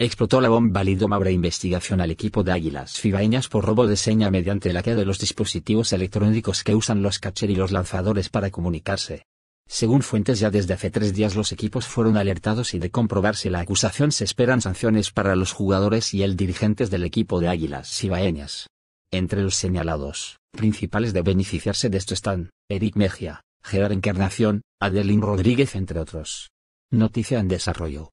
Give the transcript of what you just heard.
Explotó la bomba Lidomabre investigación al equipo de Águilas Fibaeñas por robo de seña mediante la que de los dispositivos electrónicos que usan los catcher y los lanzadores para comunicarse. Según fuentes ya desde hace tres días los equipos fueron alertados y de comprobarse la acusación se esperan sanciones para los jugadores y el dirigentes del equipo de Águilas Cibaeñas. Entre los señalados, principales de beneficiarse de esto están, Eric Mejia, Gerard Encarnación, Adelín Rodríguez entre otros. Noticia en desarrollo.